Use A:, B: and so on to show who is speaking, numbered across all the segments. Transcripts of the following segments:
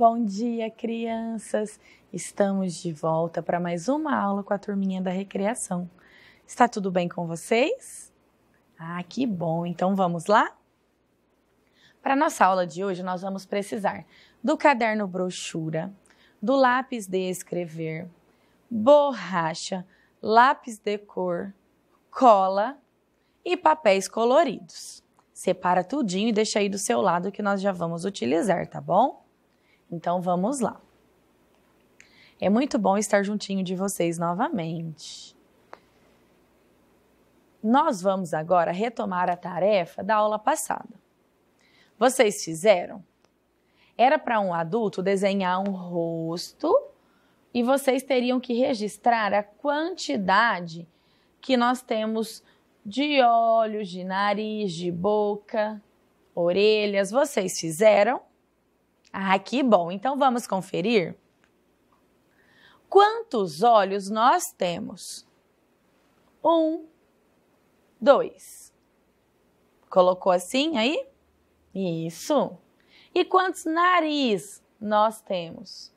A: Bom dia, crianças! Estamos de volta para mais uma aula com a turminha da recreação. Está tudo bem com vocês? Ah, que bom! Então vamos lá? Para nossa aula de hoje, nós vamos precisar do caderno brochura, do lápis de escrever, borracha, lápis de cor, cola e papéis coloridos. Separa tudinho e deixa aí do seu lado que nós já vamos utilizar, tá bom? Então vamos lá. É muito bom estar juntinho de vocês novamente. Nós vamos agora retomar a tarefa da aula passada. Vocês fizeram? Era para um adulto desenhar um rosto e vocês teriam que registrar a quantidade que nós temos de olhos, de nariz, de boca, orelhas. Vocês fizeram? Ah, que bom! Então vamos conferir? Quantos olhos nós temos? Um, dois. Colocou assim aí? Isso. E quantos nariz nós temos?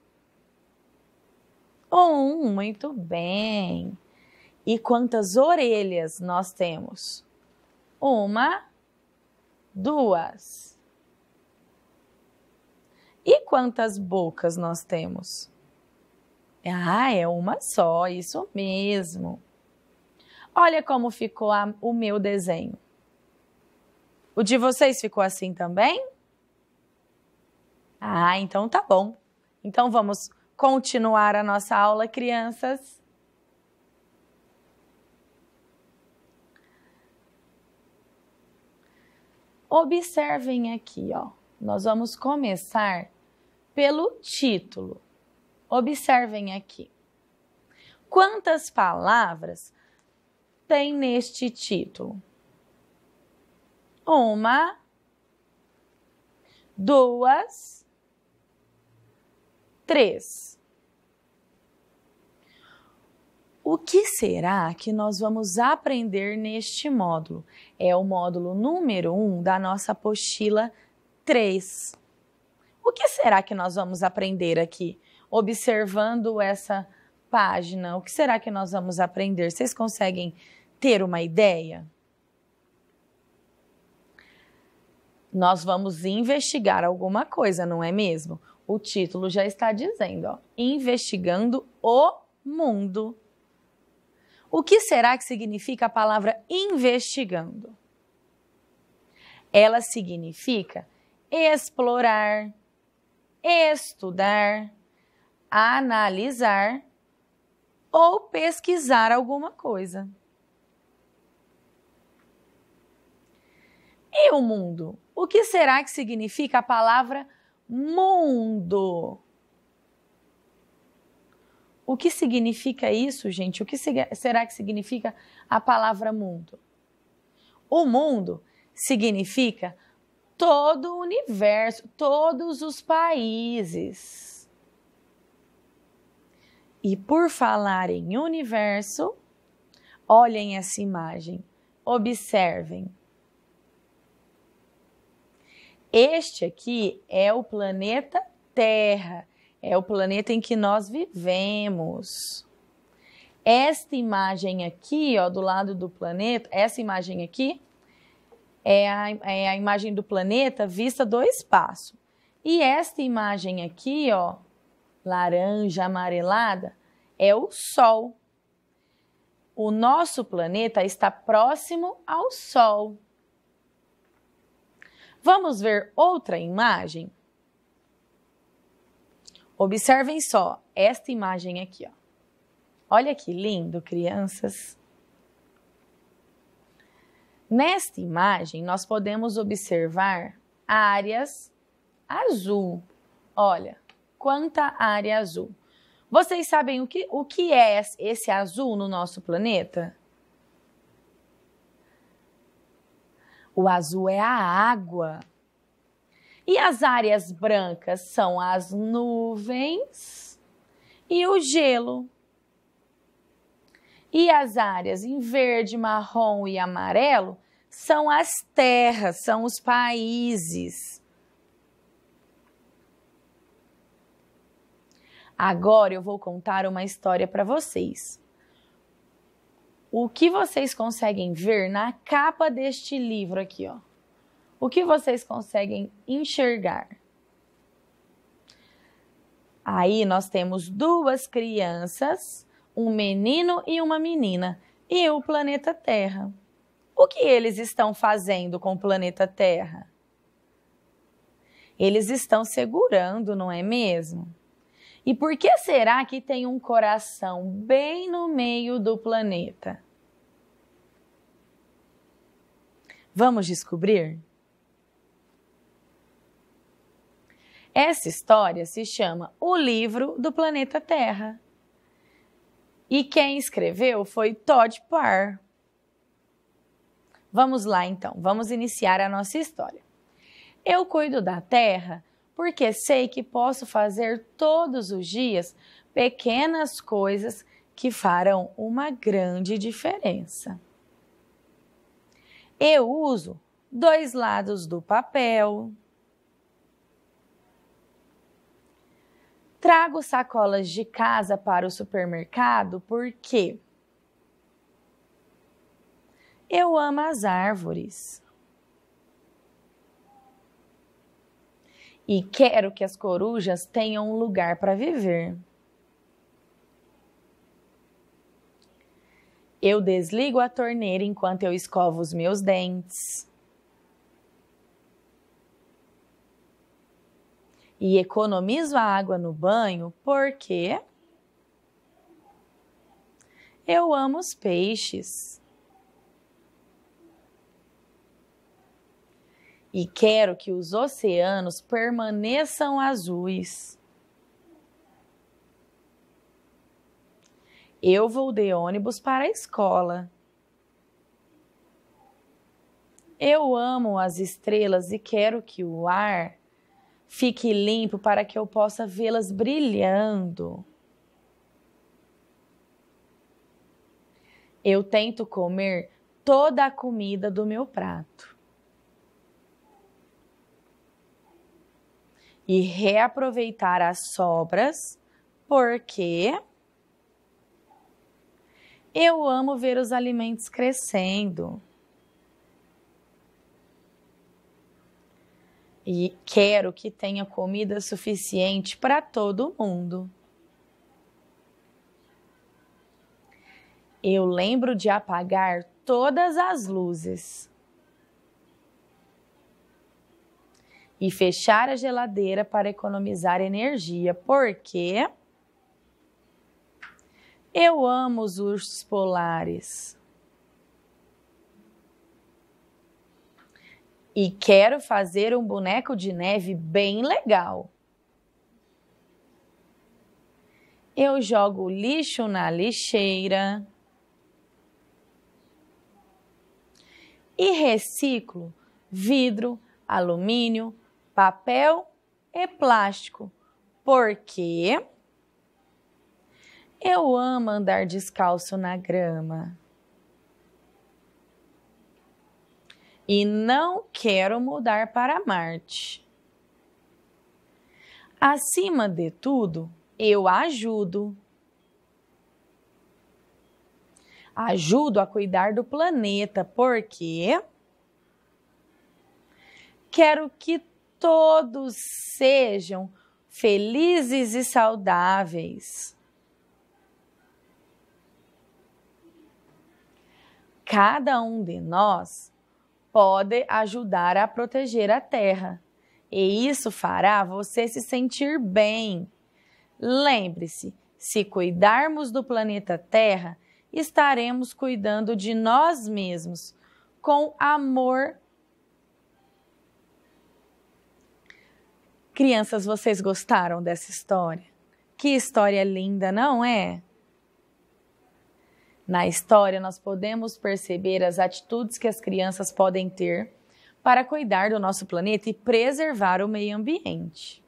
A: Um, muito bem. E quantas orelhas nós temos? Uma, duas. E quantas bocas nós temos? Ah, é uma só, isso mesmo. Olha como ficou a, o meu desenho. O de vocês ficou assim também? Ah, então tá bom. Então vamos continuar a nossa aula, crianças. Observem aqui, ó. Nós vamos começar pelo título. Observem aqui. Quantas palavras tem neste título? Uma, duas, três. O que será que nós vamos aprender neste módulo? É o módulo número um da nossa apostila 3. O que será que nós vamos aprender aqui, observando essa página? O que será que nós vamos aprender? Vocês conseguem ter uma ideia? Nós vamos investigar alguma coisa, não é mesmo? O título já está dizendo, ó, investigando o mundo. O que será que significa a palavra investigando? Ela significa explorar, estudar, analisar ou pesquisar alguma coisa. E o mundo? O que será que significa a palavra mundo? O que significa isso, gente? O que será que significa a palavra mundo? O mundo significa todo o universo, todos os países. E por falar em universo, olhem essa imagem, observem. Este aqui é o planeta Terra, é o planeta em que nós vivemos. Esta imagem aqui, ó, do lado do planeta, essa imagem aqui é a, é a imagem do planeta vista do espaço. E esta imagem aqui, ó, laranja amarelada, é o Sol. O nosso planeta está próximo ao Sol. Vamos ver outra imagem? Observem só esta imagem aqui, ó. Olha que lindo, crianças. Nesta imagem, nós podemos observar áreas azul. Olha, quanta área azul. Vocês sabem o que, o que é esse azul no nosso planeta? O azul é a água. E as áreas brancas são as nuvens e o gelo. E as áreas em verde, marrom e amarelo são as terras, são os países. Agora eu vou contar uma história para vocês. O que vocês conseguem ver na capa deste livro aqui, ó? O que vocês conseguem enxergar? Aí nós temos duas crianças, um menino e uma menina, e o planeta Terra. O que eles estão fazendo com o planeta Terra? Eles estão segurando, não é mesmo? E por que será que tem um coração bem no meio do planeta? Vamos descobrir? Essa história se chama O Livro do Planeta Terra. E quem escreveu foi Todd Parr. Vamos lá então, vamos iniciar a nossa história. Eu cuido da terra porque sei que posso fazer todos os dias pequenas coisas que farão uma grande diferença. Eu uso dois lados do papel. Trago sacolas de casa para o supermercado porque eu amo as árvores. E quero que as corujas tenham um lugar para viver. Eu desligo a torneira enquanto eu escovo os meus dentes. E economizo a água no banho porque eu amo os peixes. e quero que os oceanos permaneçam azuis. Eu vou de ônibus para a escola. Eu amo as estrelas e quero que o ar fique limpo para que eu possa vê-las brilhando. Eu tento comer toda a comida do meu prato. e reaproveitar as sobras, porque eu amo ver os alimentos crescendo. E quero que tenha comida suficiente para todo mundo. Eu lembro de apagar todas as luzes. e fechar a geladeira para economizar energia, porque eu amo os ursos polares. E quero fazer um boneco de neve bem legal. Eu jogo lixo na lixeira. E reciclo vidro, alumínio, papel e plástico, porque eu amo andar descalço na grama. E não quero mudar para Marte. Acima de tudo, eu ajudo. Ajudo a cuidar do planeta, porque quero que todos sejam felizes e saudáveis. Cada um de nós pode ajudar a proteger a terra, e isso fará você se sentir bem. Lembre-se: se cuidarmos do planeta Terra, estaremos cuidando de nós mesmos com amor Crianças, vocês gostaram dessa história? Que história linda, não é? Na história, nós podemos perceber as atitudes que as crianças podem ter para cuidar do nosso planeta e preservar o meio ambiente.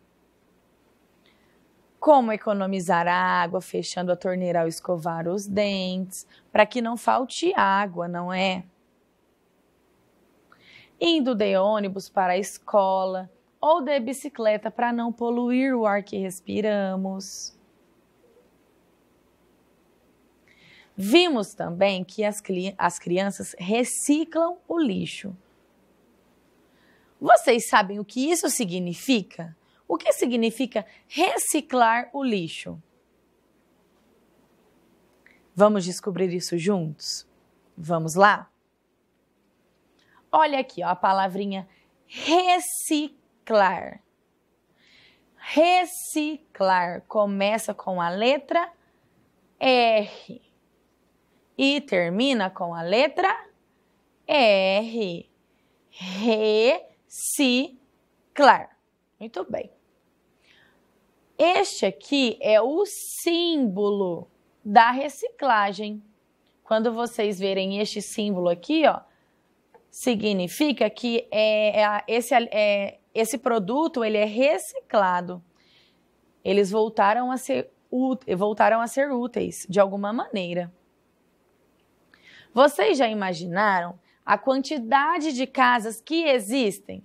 A: Como economizar água, fechando a torneira ao escovar os dentes, para que não falte água, não é? Indo de ônibus para a escola, ou de bicicleta para não poluir o ar que respiramos. Vimos também que as, as crianças reciclam o lixo. Vocês sabem o que isso significa? O que significa reciclar o lixo? Vamos descobrir isso juntos? Vamos lá? Olha aqui ó, a palavrinha reciclar reciclar. Reciclar começa com a letra R e termina com a letra R. Reciclar. Muito bem. Este aqui é o símbolo da reciclagem. Quando vocês verem este símbolo aqui, ó, significa que é, é esse é, esse produto ele é reciclado. Eles voltaram a ser voltaram a ser úteis de alguma maneira. Vocês já imaginaram a quantidade de casas que existem?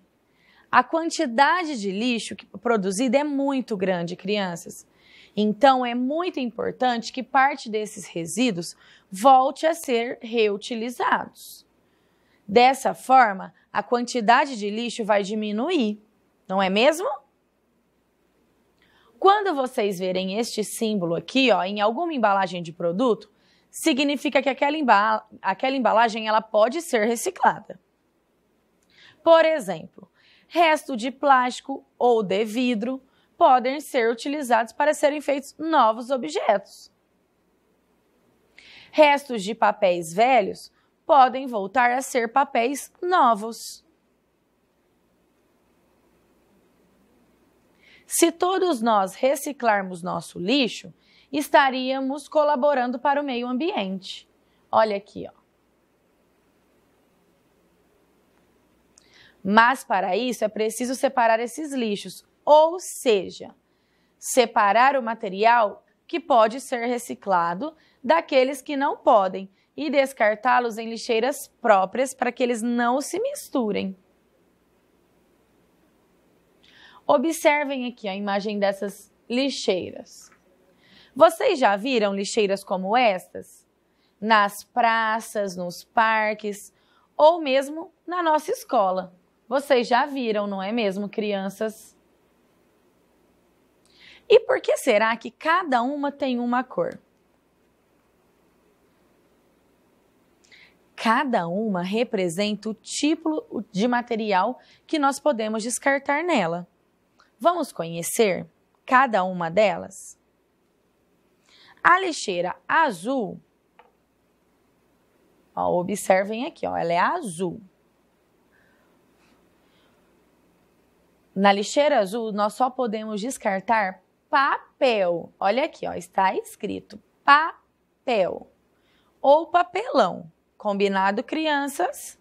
A: A quantidade de lixo produzido é muito grande, crianças. Então, é muito importante que parte desses resíduos volte a ser reutilizados. Dessa forma, a quantidade de lixo vai diminuir, não é mesmo? Quando vocês verem este símbolo aqui, ó, em alguma embalagem de produto, significa que aquela, embala aquela embalagem ela pode ser reciclada. Por exemplo, resto de plástico ou de vidro podem ser utilizados para serem feitos novos objetos. Restos de papéis velhos podem voltar a ser papéis novos. Se todos nós reciclarmos nosso lixo, estaríamos colaborando para o meio ambiente. Olha aqui, ó. Mas para isso é preciso separar esses lixos, ou seja, separar o material que pode ser reciclado daqueles que não podem, e descartá-los em lixeiras próprias para que eles não se misturem. Observem aqui a imagem dessas lixeiras. Vocês já viram lixeiras como estas? Nas praças, nos parques ou mesmo na nossa escola. Vocês já viram, não é mesmo, crianças? E por que será que cada uma tem uma cor? Cada uma representa o tipo de material que nós podemos descartar nela. Vamos conhecer cada uma delas? A lixeira azul, ó, observem aqui, ó, ela é azul. Na lixeira azul, nós só podemos descartar papel. Olha aqui, ó, está escrito papel ou papelão. Combinado, crianças?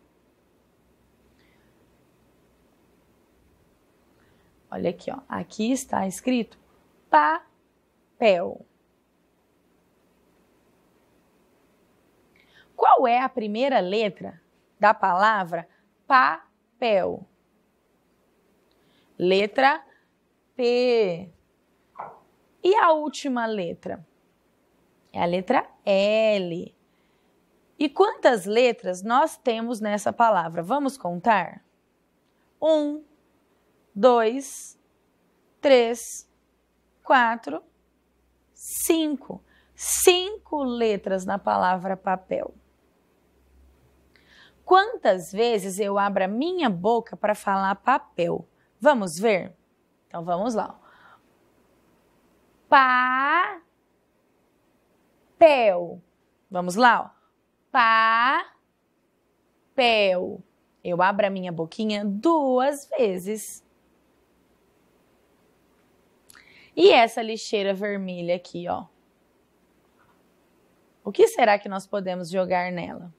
A: Olha aqui, ó. Aqui está escrito papel. Qual é a primeira letra da palavra papel? Letra P. E a última letra? É a letra L. E quantas letras nós temos nessa palavra? Vamos contar? Um, dois, três, quatro, cinco. Cinco letras na palavra papel. Quantas vezes eu abro a minha boca para falar papel? Vamos ver? Então vamos lá. Papel. Vamos lá papel. Eu abro a minha boquinha duas vezes. E essa lixeira vermelha aqui, ó. O que será que nós podemos jogar nela?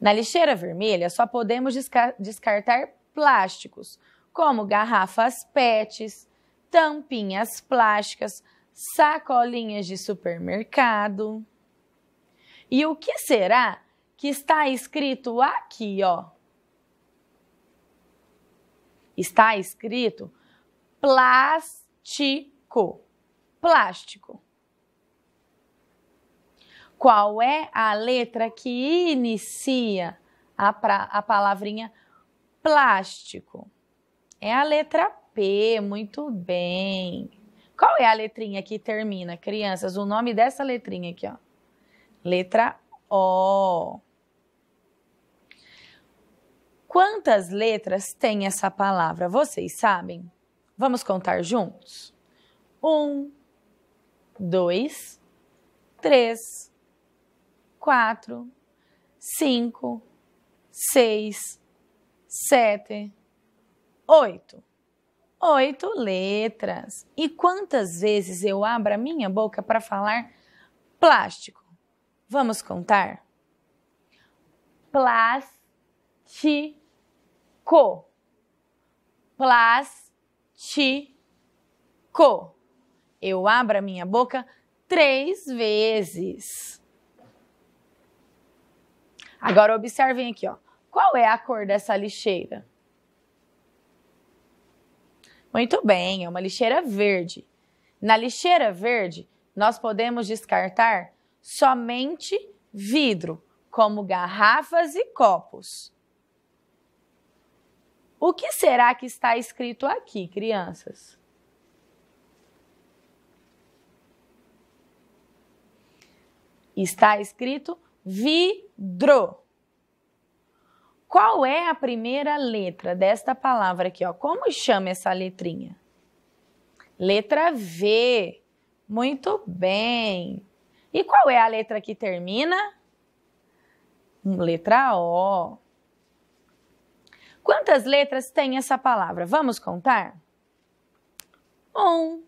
A: Na lixeira vermelha, só podemos descartar plásticos, como garrafas PETs, tampinhas plásticas, sacolinhas de supermercado. E o que será que está escrito aqui, ó? Está escrito plástico. Plástico. Qual é a letra que inicia a, pra, a palavrinha plástico? É a letra P, muito bem. Qual é a letrinha que termina, crianças? O nome dessa letrinha aqui, ó. Letra O. Quantas letras tem essa palavra? Vocês sabem? Vamos contar juntos? Um, dois, três, quatro, cinco, seis, sete, oito. Oito letras. E quantas vezes eu abro a minha boca para falar plástico? Vamos contar? Plástico. Plástico. Eu abro a minha boca três vezes. Agora observem aqui, ó. Qual é a cor dessa lixeira? Muito bem, é uma lixeira verde. Na lixeira verde, nós podemos descartar somente vidro, como garrafas e copos. O que será que está escrito aqui, crianças? Está escrito vidro. Qual é a primeira letra desta palavra aqui? Ó? Como chama essa letrinha? Letra V. Muito bem. E qual é a letra que termina? Letra O. Quantas letras tem essa palavra? Vamos contar? Um,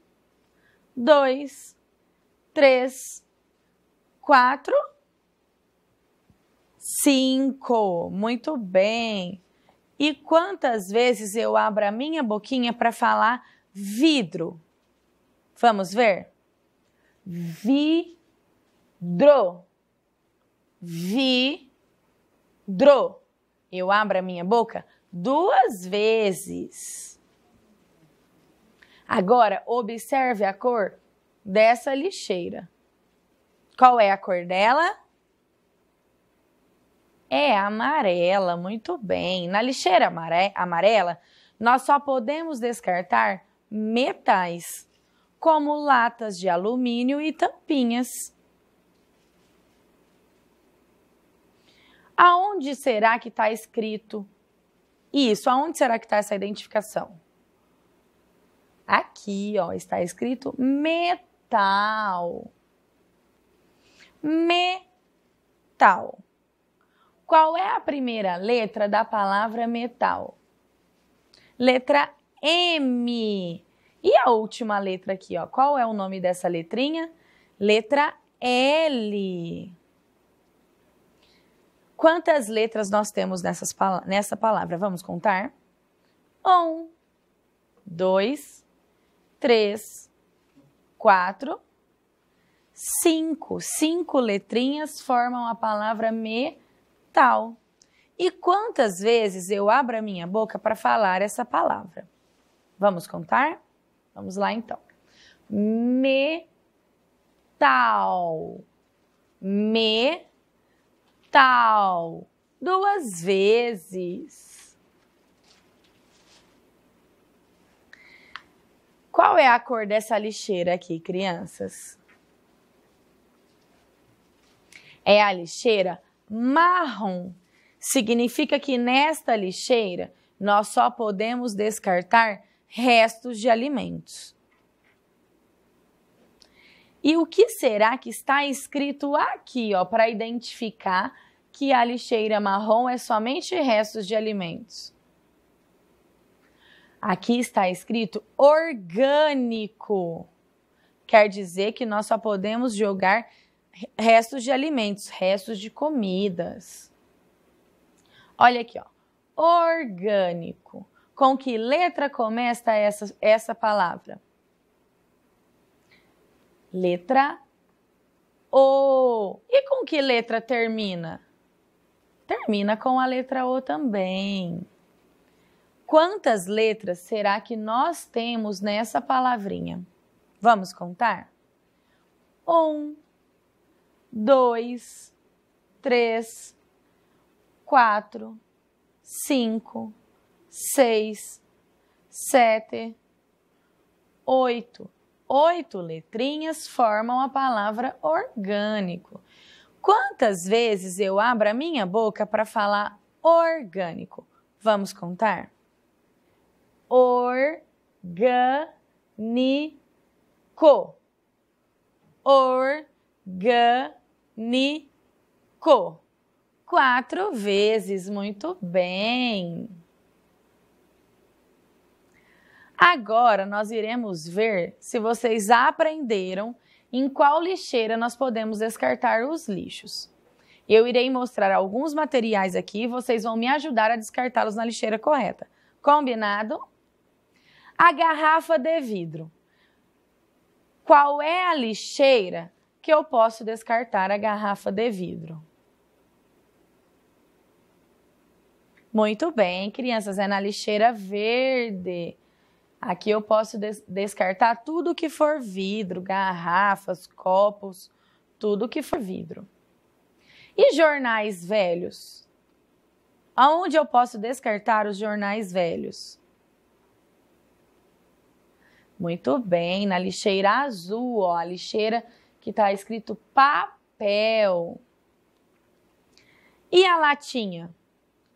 A: dois, três, quatro, cinco. Muito bem. E quantas vezes eu abro a minha boquinha para falar vidro? Vamos ver? Vidro dro, vi, dro. Eu abro a minha boca duas vezes. Agora, observe a cor dessa lixeira. Qual é a cor dela? É amarela, muito bem. Na lixeira amarela, nós só podemos descartar metais, como latas de alumínio e tampinhas. aonde será que está escrito isso? Aonde será que está essa identificação? Aqui, ó, está escrito metal. Metal. Qual é a primeira letra da palavra metal? Letra M. E a última letra aqui, ó, qual é o nome dessa letrinha? Letra L. Quantas letras nós temos nessas, nessa palavra? Vamos contar? Um, dois, três, quatro, cinco. Cinco letrinhas formam a palavra metal. E quantas vezes eu abro a minha boca para falar essa palavra? Vamos contar? Vamos lá então. Metal. Metal tal? Duas vezes. Qual é a cor dessa lixeira aqui, crianças? É a lixeira marrom. Significa que nesta lixeira nós só podemos descartar restos de alimentos. E o que será que está escrito aqui, ó, para identificar que a lixeira marrom é somente restos de alimentos? Aqui está escrito orgânico. Quer dizer que nós só podemos jogar restos de alimentos, restos de comidas. Olha aqui, ó. Orgânico. Com que letra começa essa, essa palavra? Letra O. E com que letra termina? Termina com a letra O também. Quantas letras será que nós temos nessa palavrinha? Vamos contar? Um, dois, três, quatro, cinco, seis, sete, oito oito letrinhas formam a palavra orgânico. Quantas vezes eu abro a minha boca para falar orgânico? Vamos contar? Orgânico. Orgânico. Quatro vezes, muito bem. Agora nós iremos ver se vocês aprenderam em qual lixeira nós podemos descartar os lixos. Eu irei mostrar alguns materiais aqui e vocês vão me ajudar a descartá-los na lixeira correta. Combinado? A garrafa de vidro. Qual é a lixeira que eu posso descartar a garrafa de vidro? Muito bem, crianças, é na lixeira verde. Aqui eu posso des descartar tudo que for vidro, garrafas, copos, tudo que for vidro. E jornais velhos? Aonde eu posso descartar os jornais velhos? Muito bem, na lixeira azul, ó, a lixeira que está escrito papel. E a latinha?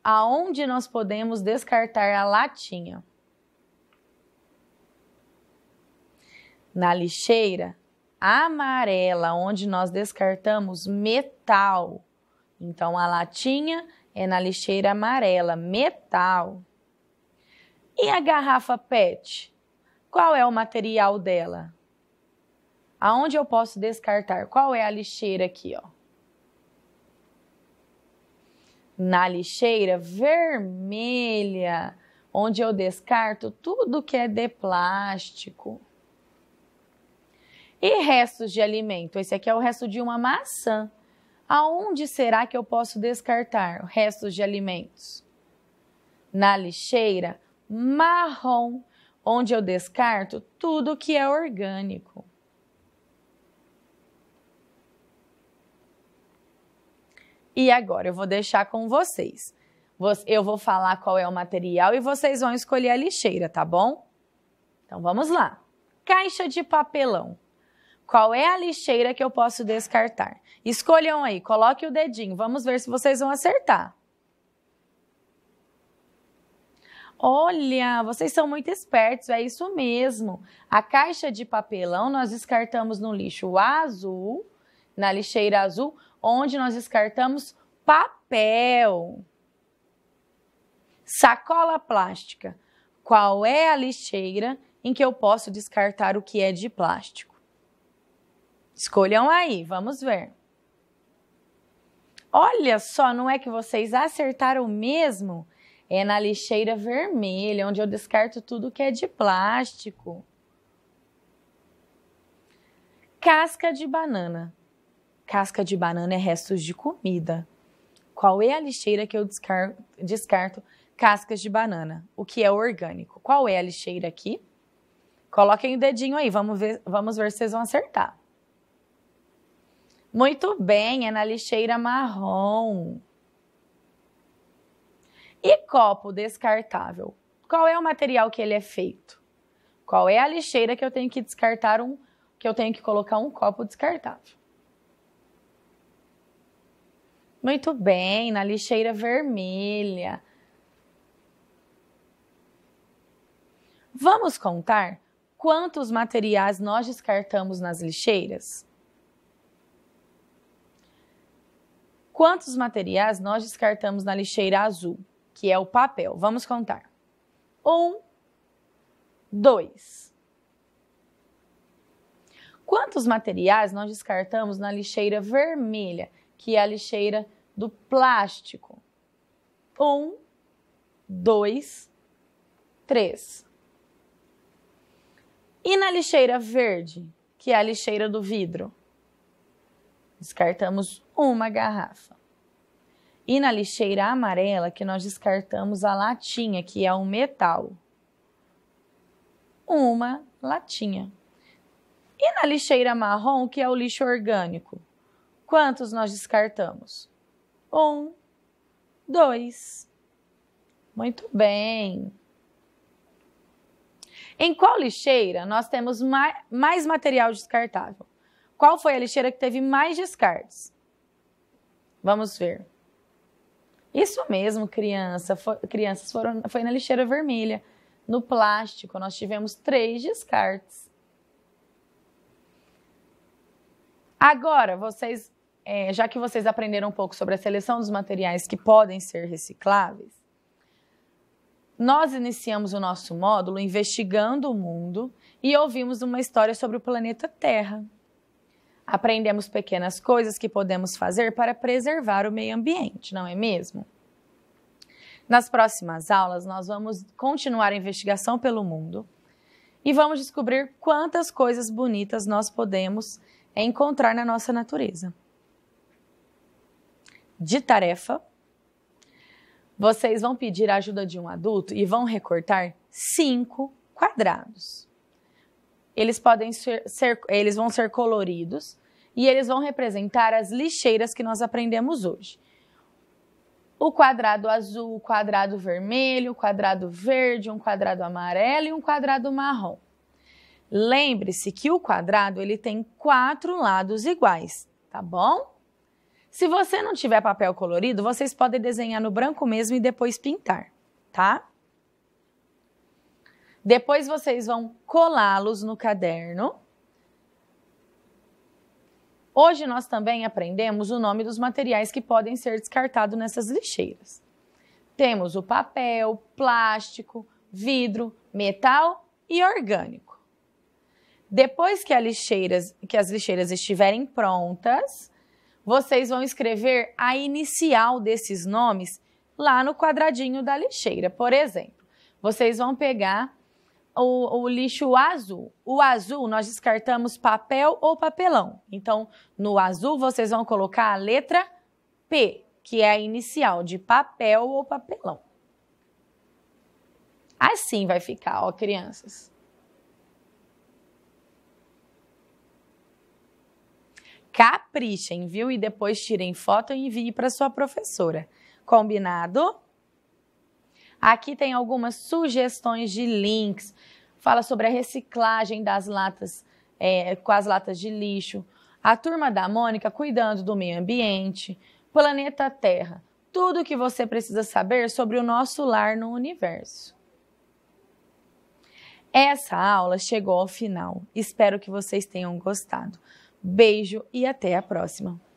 A: Aonde nós podemos descartar a latinha? na lixeira amarela, onde nós descartamos metal. Então, a latinha é na lixeira amarela, metal. E a garrafa PET? Qual é o material dela? Aonde eu posso descartar? Qual é a lixeira aqui, ó? Na lixeira vermelha, onde eu descarto tudo que é de plástico. E restos de alimento? Esse aqui é o resto de uma maçã. Aonde será que eu posso descartar restos de alimentos? Na lixeira marrom, onde eu descarto tudo que é orgânico. E agora eu vou deixar com vocês. Eu vou falar qual é o material e vocês vão escolher a lixeira, tá bom? Então vamos lá. Caixa de papelão. Qual é a lixeira que eu posso descartar? Escolham aí, coloque o dedinho. Vamos ver se vocês vão acertar. Olha, vocês são muito espertos, é isso mesmo. A caixa de papelão nós descartamos no lixo azul, na lixeira azul, onde nós descartamos papel. Sacola plástica. Qual é a lixeira em que eu posso descartar o que é de plástico? Escolham aí, vamos ver. Olha só, não é que vocês acertaram mesmo? É na lixeira vermelha, onde eu descarto tudo que é de plástico. Casca de banana. Casca de banana é restos de comida. Qual é a lixeira que eu descarto, descarto cascas de banana? O que é orgânico? Qual é a lixeira aqui? Coloquem o dedinho aí, vamos ver, vamos ver se vocês vão acertar. Muito bem, é na lixeira marrom. E copo descartável? Qual é o material que ele é feito? Qual é a lixeira que eu tenho que descartar um que eu tenho que colocar um copo descartável? Muito bem, na lixeira vermelha. Vamos contar quantos materiais nós descartamos nas lixeiras? Quantos materiais nós descartamos na lixeira azul, que é o papel? Vamos contar. Um, dois. Quantos materiais nós descartamos na lixeira vermelha, que é a lixeira do plástico? Um, dois, três. E na lixeira verde, que é a lixeira do vidro? descartamos uma garrafa. E na lixeira amarela que nós descartamos a latinha, que é um metal. Uma latinha. E na lixeira marrom, que é o lixo orgânico, quantos nós descartamos? Um, dois. Muito bem. Em qual lixeira nós temos mais material descartável? Qual foi a lixeira que teve mais descartes? Vamos ver. Isso mesmo, criança. For, crianças foram, foi na lixeira vermelha. No plástico, nós tivemos três descartes. Agora, vocês, é, já que vocês aprenderam um pouco sobre a seleção dos materiais que podem ser recicláveis, nós iniciamos o nosso módulo investigando o mundo e ouvimos uma história sobre o planeta Terra. Aprendemos pequenas coisas que podemos fazer para preservar o meio ambiente, não é mesmo? Nas próximas aulas, nós vamos continuar a investigação pelo mundo e vamos descobrir quantas coisas bonitas nós podemos encontrar na nossa natureza. De tarefa, vocês vão pedir a ajuda de um adulto e vão recortar cinco quadrados. Eles podem ser, ser eles vão ser coloridos e eles vão representar as lixeiras que nós aprendemos hoje. O quadrado azul, o quadrado vermelho, o quadrado verde, um quadrado amarelo e um quadrado marrom. Lembre-se que o quadrado ele tem quatro lados iguais, tá bom? Se você não tiver papel colorido, vocês podem desenhar no branco mesmo e depois pintar, tá? Depois vocês vão colá-los no caderno Hoje nós também aprendemos o nome dos materiais que podem ser descartados nessas lixeiras. Temos o papel, plástico, vidro, metal e orgânico. Depois que, lixeiras, que as lixeiras estiverem prontas, vocês vão escrever a inicial desses nomes lá no quadradinho da lixeira. Por exemplo, vocês vão pegar o, o, lixo azul. O azul nós descartamos papel ou papelão. Então, no azul vocês vão colocar a letra P, que é a inicial de papel ou papelão. Assim vai ficar, ó, crianças. Caprichem, viu? E depois tirem foto e enviem para sua professora. Combinado? Aqui tem algumas sugestões de links. Fala sobre a reciclagem das latas, é, com as latas de lixo. A turma da Mônica cuidando do meio ambiente. Planeta Terra. Tudo o que você precisa saber sobre o nosso lar no universo. Essa aula chegou ao final. Espero que vocês tenham gostado. Beijo e até a próxima!